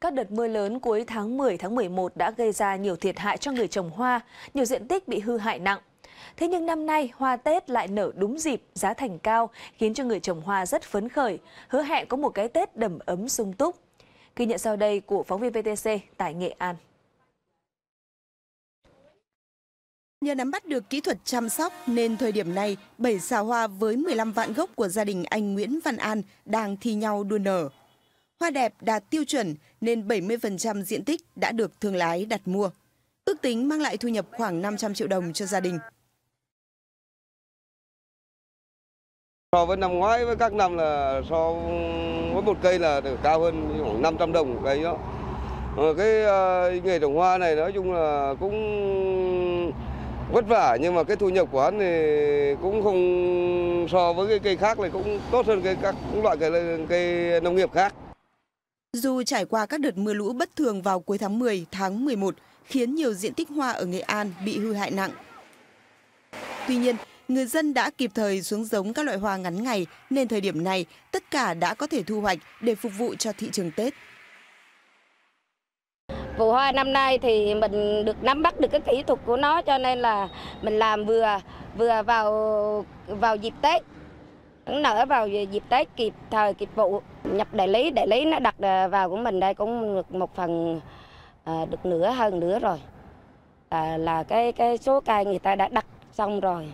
Các đợt mưa lớn cuối tháng 10, tháng 11 đã gây ra nhiều thiệt hại cho người trồng hoa, nhiều diện tích bị hư hại nặng. Thế nhưng năm nay, hoa Tết lại nở đúng dịp, giá thành cao, khiến cho người trồng hoa rất phấn khởi, hứa hẹn có một cái Tết đầm ấm sung túc. Ghi nhận sau đây của phóng viên VTC tại Nghệ An. Nhờ nắm bắt được kỹ thuật chăm sóc nên thời điểm này, 7 xào hoa với 15 vạn gốc của gia đình anh Nguyễn Văn An đang thi nhau đua nở hoa đẹp đạt tiêu chuẩn nên 70% diện tích đã được thương lái đặt mua. Ước tính mang lại thu nhập khoảng 500 triệu đồng cho gia đình. So với năm ngoái với các năm là so với một cây là được cao hơn khoảng 500 đồng cây đó. Ờ, cái uh, nghề trồng hoa này nói chung là cũng vất vả nhưng mà cái thu nhập của anh thì cũng không so với cái cây khác thì cũng tốt hơn cái các loại cây cây nông nghiệp khác. Dù trải qua các đợt mưa lũ bất thường vào cuối tháng 10, tháng 11, khiến nhiều diện tích hoa ở Nghệ An bị hư hại nặng. Tuy nhiên, người dân đã kịp thời xuống giống các loại hoa ngắn ngày, nên thời điểm này tất cả đã có thể thu hoạch để phục vụ cho thị trường Tết. Vụ hoa năm nay thì mình được nắm bắt được cái kỹ thuật của nó cho nên là mình làm vừa vừa vào vào dịp Tết cũng nở vào dịp Tết kịp thời kịp vụ nhập đại lý đại lý nó đặt à, vào của mình đây cũng được một phần à, được nửa hơn nữa rồi à, là cái cái số cây người ta đã đặt xong rồi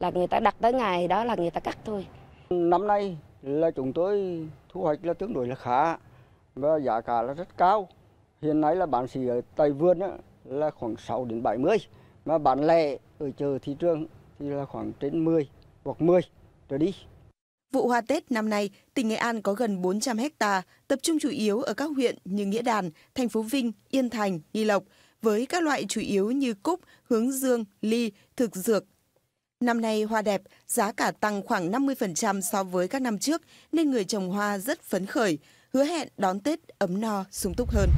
là người ta đặt tới ngày đó là người ta cắt thôi năm nay là chúng tôi thu hoạch là tương đối là khá và giá cả là rất cao hiện nay là bán xỉ ở tây vườn đó, là khoảng 6 đến 70 mà bán lẻ ở chợ thị trường thì là khoảng trên 10 hoặc 10 trở đi Vụ hoa Tết năm nay, tỉnh Nghệ An có gần 400 hecta, tập trung chủ yếu ở các huyện như Nghĩa Đàn, thành phố Vinh, Yên Thành, Nghi Lộc, với các loại chủ yếu như cúc, hướng dương, ly, thực dược. Năm nay hoa đẹp, giá cả tăng khoảng 50% so với các năm trước, nên người trồng hoa rất phấn khởi, hứa hẹn đón Tết ấm no, sung túc hơn.